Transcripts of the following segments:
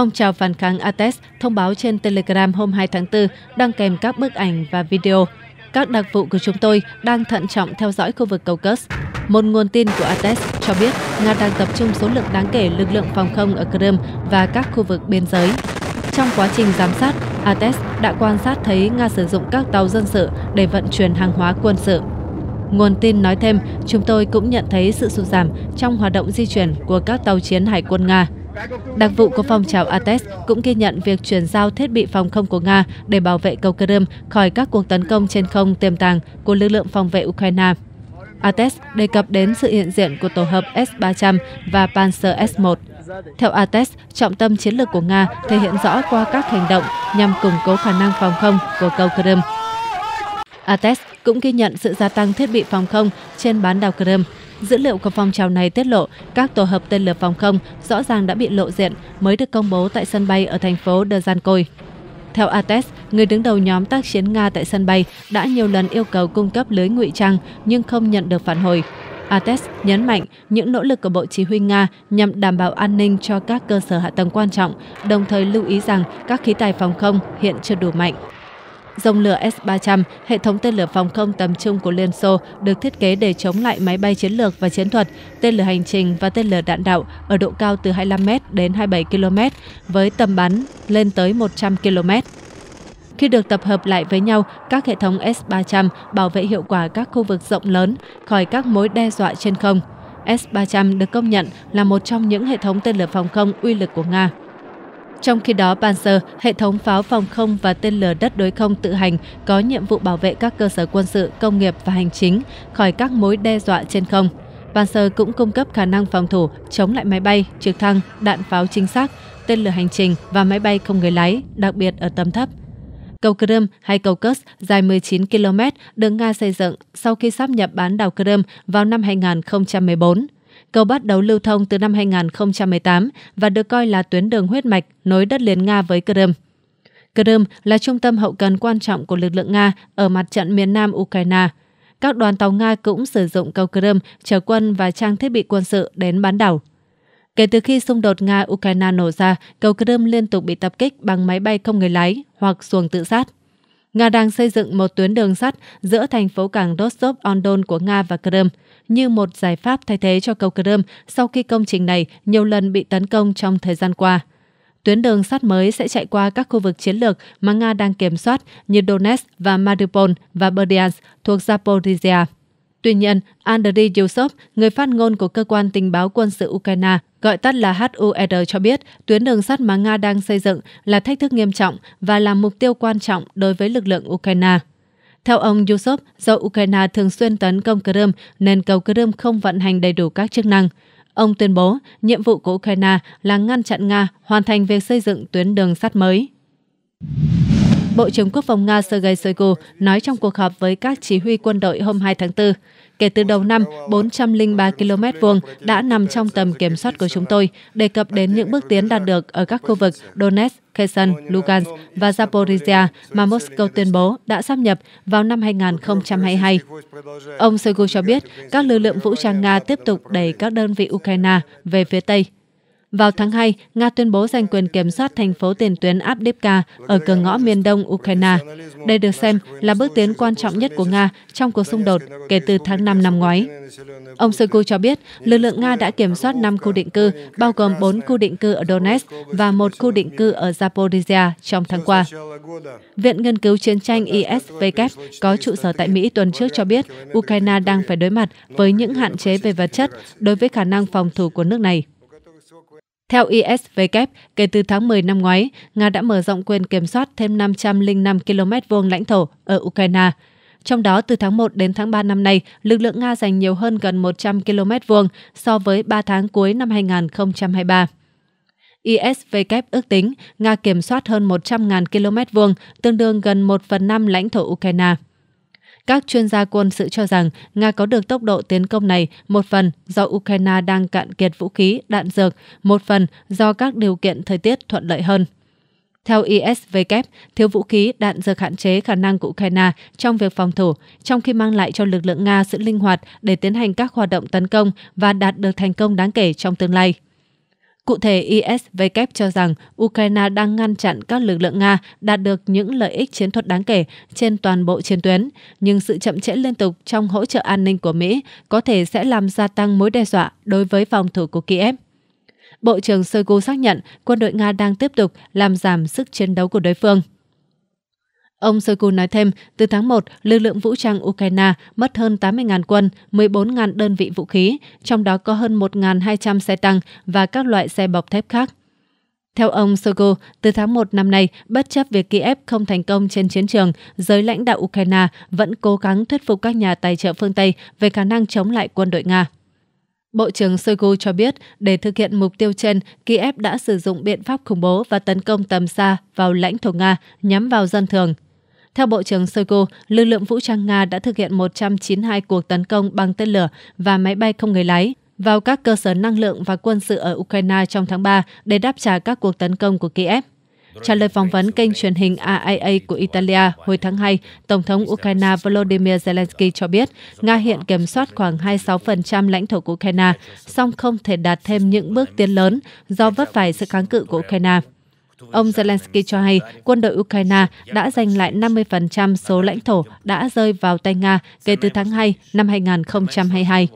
Phong trào phản kháng ATES thông báo trên Telegram hôm 2 tháng 4 đăng kèm các bức ảnh và video. Các đặc vụ của chúng tôi đang thận trọng theo dõi khu vực Caucasus. Một nguồn tin của ATES cho biết Nga đang tập trung số lượng đáng kể lực lượng phòng không ở Crimea và các khu vực biên giới. Trong quá trình giám sát, ATES đã quan sát thấy Nga sử dụng các tàu dân sự để vận chuyển hàng hóa quân sự. Nguồn tin nói thêm, chúng tôi cũng nhận thấy sự sụt giảm trong hoạt động di chuyển của các tàu chiến hải quân Nga. Đặc vụ của phong trào Ates cũng ghi nhận việc chuyển giao thiết bị phòng không của Nga để bảo vệ cầu Kerem khỏi các cuộc tấn công trên không tiềm tàng của lực lượng phòng vệ Ukraine. Ates đề cập đến sự hiện diện của tổ hợp S-300 và Panzer S-1. Theo Ates, trọng tâm chiến lược của Nga thể hiện rõ qua các hành động nhằm củng cố khả năng phòng không của cầu Kerem. Ates cũng ghi nhận sự gia tăng thiết bị phòng không trên bán đảo Kerem. Dữ liệu của phong trào này tiết lộ các tổ hợp tên lửa phòng không rõ ràng đã bị lộ diện mới được công bố tại sân bay ở thành phố Dzhankoy. Theo ATES, người đứng đầu nhóm tác chiến Nga tại sân bay đã nhiều lần yêu cầu cung cấp lưới ngụy trang nhưng không nhận được phản hồi. ATES nhấn mạnh những nỗ lực của Bộ Chỉ huy Nga nhằm đảm bảo an ninh cho các cơ sở hạ tầng quan trọng, đồng thời lưu ý rằng các khí tài phòng không hiện chưa đủ mạnh. Dòng lửa S-300, hệ thống tên lửa phòng không tầm trung của Liên Xô, được thiết kế để chống lại máy bay chiến lược và chiến thuật, tên lửa hành trình và tên lửa đạn đạo ở độ cao từ 25m đến 27km, với tầm bắn lên tới 100km. Khi được tập hợp lại với nhau, các hệ thống S-300 bảo vệ hiệu quả các khu vực rộng lớn khỏi các mối đe dọa trên không. S-300 được công nhận là một trong những hệ thống tên lửa phòng không uy lực của Nga. Trong khi đó, Panzer, hệ thống pháo phòng không và tên lửa đất đối không tự hành có nhiệm vụ bảo vệ các cơ sở quân sự, công nghiệp và hành chính khỏi các mối đe dọa trên không. Panzer cũng cung cấp khả năng phòng thủ chống lại máy bay, trực thăng, đạn pháo chính xác, tên lửa hành trình và máy bay không người lái, đặc biệt ở tầm thấp. Cầu Crimea hay cầu Kursk dài 19 km được Nga xây dựng sau khi sáp nhập bán đảo Crimea vào năm 2014. Cầu bắt đầu lưu thông từ năm 2018 và được coi là tuyến đường huyết mạch nối đất liền Nga với Crimea. Crimea là trung tâm hậu cần quan trọng của lực lượng Nga ở mặt trận miền nam Ukraine. Các đoàn tàu Nga cũng sử dụng cầu Crimea chở quân và trang thiết bị quân sự đến bán đảo. Kể từ khi xung đột Nga-Ukraine nổ ra, cầu Crimea liên tục bị tập kích bằng máy bay không người lái hoặc xuồng tự sát. Nga đang xây dựng một tuyến đường sắt giữa thành phố cảng Rostov-on-Don của Nga và Crimea như một giải pháp thay thế cho cầu Crimea sau khi công trình này nhiều lần bị tấn công trong thời gian qua. Tuyến đường sắt mới sẽ chạy qua các khu vực chiến lược mà Nga đang kiểm soát như Donetsk và Mariupol và Berdyansk thuộc Zaporizhia. Tuy nhiên, Andriy Yusov, người phát ngôn của cơ quan tình báo quân sự Ukraine, gọi tắt là HUR e cho biết tuyến đường sắt mà Nga đang xây dựng là thách thức nghiêm trọng và là mục tiêu quan trọng đối với lực lượng Ukraine. Theo ông Yusov, do Ukraine thường xuyên tấn công Crimea nên cầu Crimea không vận hành đầy đủ các chức năng. Ông tuyên bố nhiệm vụ của Ukraine là ngăn chặn Nga hoàn thành việc xây dựng tuyến đường sắt mới. Bộ trưởng Quốc phòng Nga Sergei Shoigu nói trong cuộc họp với các chỉ huy quân đội hôm 2 tháng 4, Kể từ đầu năm, 403 km vuông đã nằm trong tầm kiểm soát của chúng tôi, đề cập đến những bước tiến đạt được ở các khu vực Donetsk, Kherson, Lugansk và Zaporizhia mà Moscow tuyên bố đã sáp nhập vào năm 2022. Ông Shoigu cho biết các lực lượng vũ trang Nga tiếp tục đẩy các đơn vị Ukraine về phía Tây vào tháng 2, Nga tuyên bố giành quyền kiểm soát thành phố tiền tuyến Abdivka ở cửa ngõ miền đông Ukraine. Đây được xem là bước tiến quan trọng nhất của Nga trong cuộc xung đột kể từ tháng 5 năm ngoái. Ông Shoigu cho biết, lực lượng Nga đã kiểm soát 5 khu định cư, bao gồm 4 khu định cư ở Donetsk và một khu định cư ở Zaporizhia trong tháng qua. Viện Nghiên cứu Chiến tranh ISVK có trụ sở tại Mỹ tuần trước cho biết Ukraine đang phải đối mặt với những hạn chế về vật chất đối với khả năng phòng thủ của nước này. Theo ISW, kể từ tháng 10 năm ngoái, Nga đã mở rộng quyền kiểm soát thêm 505 km vuông lãnh thổ ở Ukraine. Trong đó, từ tháng 1 đến tháng 3 năm nay, lực lượng Nga giành nhiều hơn gần 100 km vuông so với 3 tháng cuối năm 2023. ISW ước tính Nga kiểm soát hơn 100.000 km vuông, tương đương gần 1 phần 5 lãnh thổ Ukraine. Các chuyên gia quân sự cho rằng Nga có được tốc độ tiến công này một phần do Ukraine đang cạn kiệt vũ khí, đạn dược, một phần do các điều kiện thời tiết thuận lợi hơn. Theo ISW, thiếu vũ khí, đạn dược hạn chế khả năng của Ukraine trong việc phòng thủ, trong khi mang lại cho lực lượng Nga sự linh hoạt để tiến hành các hoạt động tấn công và đạt được thành công đáng kể trong tương lai. Cụ thể, ISW cho rằng Ukraine đang ngăn chặn các lực lượng Nga đạt được những lợi ích chiến thuật đáng kể trên toàn bộ chiến tuyến, nhưng sự chậm trễ liên tục trong hỗ trợ an ninh của Mỹ có thể sẽ làm gia tăng mối đe dọa đối với phòng thủ của Kiev. Bộ trưởng Shoigu xác nhận quân đội Nga đang tiếp tục làm giảm sức chiến đấu của đối phương. Ông Shoigu nói thêm, từ tháng 1, lực lượng vũ trang Ukraine mất hơn 80.000 quân, 14.000 đơn vị vũ khí, trong đó có hơn 1.200 xe tăng và các loại xe bọc thép khác. Theo ông Shoigu, từ tháng 1 năm nay, bất chấp việc Kiev không thành công trên chiến trường, giới lãnh đạo Ukraine vẫn cố gắng thuyết phục các nhà tài trợ phương Tây về khả năng chống lại quân đội Nga. Bộ trưởng Shoigu cho biết, để thực hiện mục tiêu trên, Kiev đã sử dụng biện pháp khủng bố và tấn công tầm xa vào lãnh thổ Nga nhắm vào dân thường theo Bộ trưởng Shoigu, lực lượng vũ trang Nga đã thực hiện 192 cuộc tấn công bằng tên lửa và máy bay không người lái vào các cơ sở năng lượng và quân sự ở Ukraine trong tháng 3 để đáp trả các cuộc tấn công của Kiev. Trả lời phỏng vấn kênh truyền hình AIA của Italia hồi tháng 2, Tổng thống Ukraine Volodymyr Zelensky cho biết Nga hiện kiểm soát khoảng 26% lãnh thổ của Ukraine, song không thể đạt thêm những bước tiến lớn do vấp phải sự kháng cự của Ukraine. Ông Zelensky cho hay quân đội Ukraine đã giành lại 50% số lãnh thổ đã rơi vào tay Nga kể từ tháng 2 năm 2022.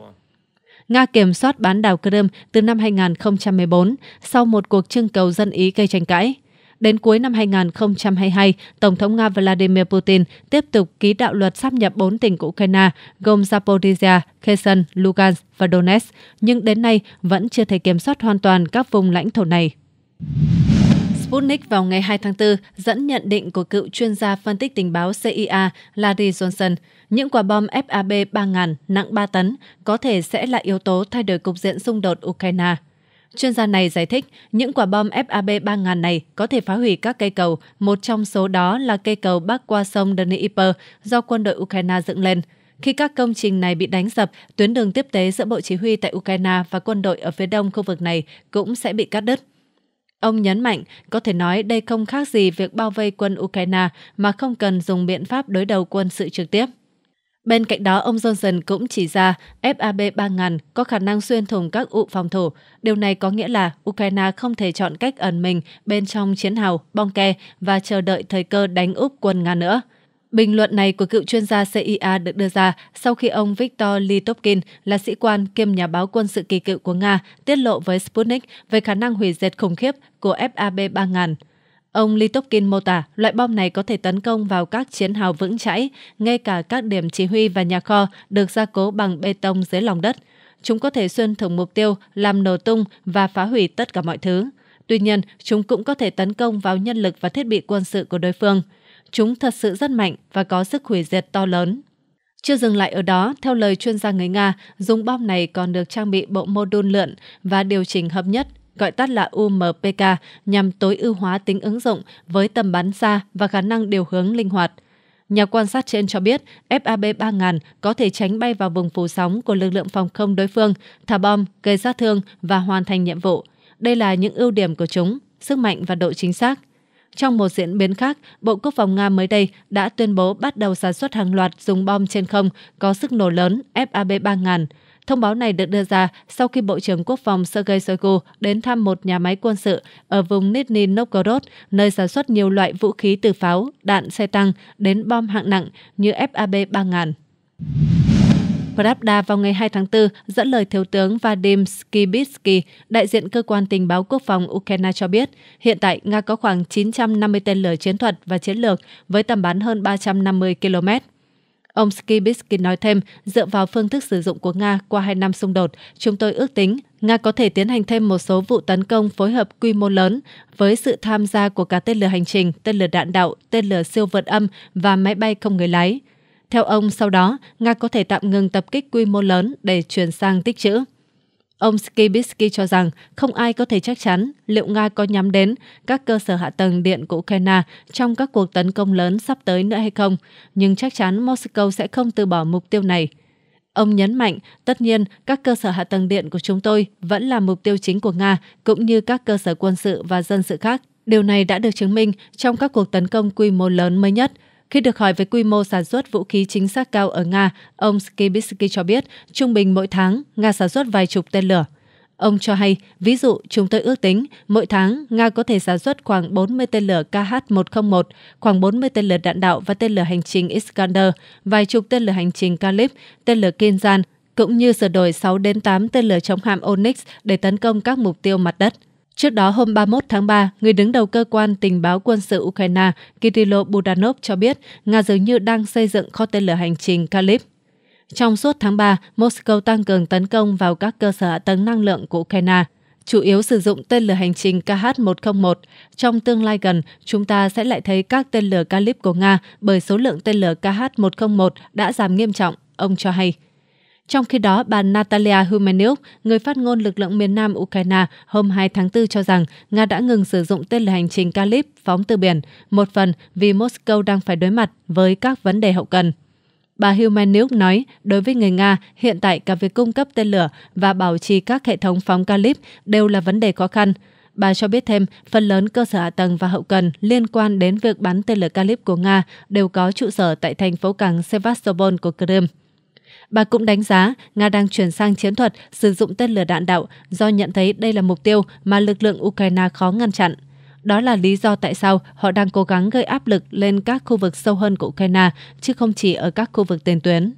Nga kiểm soát bán đảo Crimea từ năm 2014 sau một cuộc trưng cầu dân Ý gây tranh cãi. Đến cuối năm 2022, Tổng thống Nga Vladimir Putin tiếp tục ký đạo luật sáp nhập 4 tỉnh của Ukraine, gồm Zaporizhia, Kherson, Lugansk và Donetsk, nhưng đến nay vẫn chưa thể kiểm soát hoàn toàn các vùng lãnh thổ này. Sputnik vào ngày 2 tháng 4 dẫn nhận định của cựu chuyên gia phân tích tình báo CIA Larry Johnson, những quả bom FAB 3000 nặng 3 tấn có thể sẽ là yếu tố thay đổi cục diện xung đột Ukraine. Chuyên gia này giải thích những quả bom FAB 3000 này có thể phá hủy các cây cầu, một trong số đó là cây cầu bắc qua sông Dnieper do quân đội Ukraine dựng lên. Khi các công trình này bị đánh sập, tuyến đường tiếp tế giữa Bộ Chỉ huy tại Ukraine và quân đội ở phía đông khu vực này cũng sẽ bị cắt đứt. Ông nhấn mạnh, có thể nói đây không khác gì việc bao vây quân Ukraine mà không cần dùng biện pháp đối đầu quân sự trực tiếp. Bên cạnh đó, ông Johnson cũng chỉ ra FAB 3000 có khả năng xuyên thủng các ụ phòng thủ. Điều này có nghĩa là Ukraine không thể chọn cách ẩn mình bên trong chiến hào, bong ke và chờ đợi thời cơ đánh úp quân Nga nữa. Bình luận này của cựu chuyên gia CIA được đưa ra sau khi ông Viktor Litopkin, là sĩ quan kiêm nhà báo quân sự kỳ cựu của Nga, tiết lộ với Sputnik về khả năng hủy diệt khủng khiếp của FAB 3000. Ông Litopkin mô tả loại bom này có thể tấn công vào các chiến hào vững chãi, ngay cả các điểm chỉ huy và nhà kho được gia cố bằng bê tông dưới lòng đất. Chúng có thể xuyên thủng mục tiêu, làm nổ tung và phá hủy tất cả mọi thứ. Tuy nhiên, chúng cũng có thể tấn công vào nhân lực và thiết bị quân sự của đối phương – chúng thật sự rất mạnh và có sức hủy diệt to lớn. Chưa dừng lại ở đó, theo lời chuyên gia người Nga, dùng bom này còn được trang bị bộ mô đun lượn và điều chỉnh hợp nhất, gọi tắt là UMPK, nhằm tối ưu hóa tính ứng dụng với tầm bắn xa và khả năng điều hướng linh hoạt. Nhà quan sát trên cho biết FAB 3000 có thể tránh bay vào vùng phủ sóng của lực lượng phòng không đối phương, thả bom, gây sát thương và hoàn thành nhiệm vụ. Đây là những ưu điểm của chúng, sức mạnh và độ chính xác – trong một diễn biến khác, Bộ Quốc phòng Nga mới đây đã tuyên bố bắt đầu sản xuất hàng loạt dùng bom trên không có sức nổ lớn FAB-3000. Thông báo này được đưa ra sau khi Bộ trưởng Quốc phòng Sergei Shoigu đến thăm một nhà máy quân sự ở vùng Nizhny Novgorod, nơi sản xuất nhiều loại vũ khí từ pháo, đạn xe tăng đến bom hạng nặng như FAB-3000. Pravda vào ngày 2 tháng 4 dẫn lời Thiếu tướng Vadim Skibitsky, đại diện Cơ quan Tình báo Quốc phòng Ukraine cho biết, hiện tại Nga có khoảng 950 tên lửa chiến thuật và chiến lược với tầm bắn hơn 350 km. Ông Skibitsky nói thêm, dựa vào phương thức sử dụng của Nga qua hai năm xung đột, chúng tôi ước tính Nga có thể tiến hành thêm một số vụ tấn công phối hợp quy mô lớn với sự tham gia của cả tên lửa hành trình, tên lửa đạn đạo, tên lửa siêu vượt âm và máy bay không người lái. Theo ông, sau đó, Nga có thể tạm ngừng tập kích quy mô lớn để chuyển sang tích trữ. Ông Skibitsky cho rằng không ai có thể chắc chắn liệu Nga có nhắm đến các cơ sở hạ tầng điện của Ukraine trong các cuộc tấn công lớn sắp tới nữa hay không, nhưng chắc chắn Moscow sẽ không từ bỏ mục tiêu này. Ông nhấn mạnh, tất nhiên, các cơ sở hạ tầng điện của chúng tôi vẫn là mục tiêu chính của Nga, cũng như các cơ sở quân sự và dân sự khác. Điều này đã được chứng minh trong các cuộc tấn công quy mô lớn mới nhất – khi được hỏi về quy mô sản xuất vũ khí chính xác cao ở Nga, ông Skibitsky cho biết trung bình mỗi tháng Nga sản xuất vài chục tên lửa. Ông cho hay, ví dụ chúng tôi ước tính mỗi tháng Nga có thể sản xuất khoảng 40 tên lửa KH-101, khoảng 40 tên lửa đạn đạo và tên lửa hành trình Iskander, vài chục tên lửa hành trình Kalib, tên lửa Kinzhan, cũng như sửa đổi 6 đến 8 tên lửa chống hạm Onyx để tấn công các mục tiêu mặt đất. Trước đó, hôm 31 tháng 3, người đứng đầu cơ quan tình báo quân sự Ukraine Kirilo Budanov cho biết Nga dường như đang xây dựng kho tên lửa hành trình Kalib. Trong suốt tháng 3, Moscow tăng cường tấn công vào các cơ sở hạ tầng năng lượng của Ukraine, chủ yếu sử dụng tên lửa hành trình KH-101. Trong tương lai gần, chúng ta sẽ lại thấy các tên lửa Kalib của Nga bởi số lượng tên lửa KH-101 đã giảm nghiêm trọng, ông cho hay. Trong khi đó, bà Natalia Humanuk, người phát ngôn lực lượng miền Nam Ukraine hôm 2 tháng 4 cho rằng Nga đã ngừng sử dụng tên lửa hành trình Kalib phóng từ biển, một phần vì Moscow đang phải đối mặt với các vấn đề hậu cần. Bà Humanuk nói, đối với người Nga, hiện tại cả việc cung cấp tên lửa và bảo trì các hệ thống phóng Kalib đều là vấn đề khó khăn. Bà cho biết thêm, phần lớn cơ sở hạ tầng và hậu cần liên quan đến việc bắn tên lửa Kalib của Nga đều có trụ sở tại thành phố cảng Sevastopol của Crimea. Bà cũng đánh giá Nga đang chuyển sang chiến thuật sử dụng tên lửa đạn đạo do nhận thấy đây là mục tiêu mà lực lượng Ukraine khó ngăn chặn. Đó là lý do tại sao họ đang cố gắng gây áp lực lên các khu vực sâu hơn của Ukraine, chứ không chỉ ở các khu vực tiền tuyến.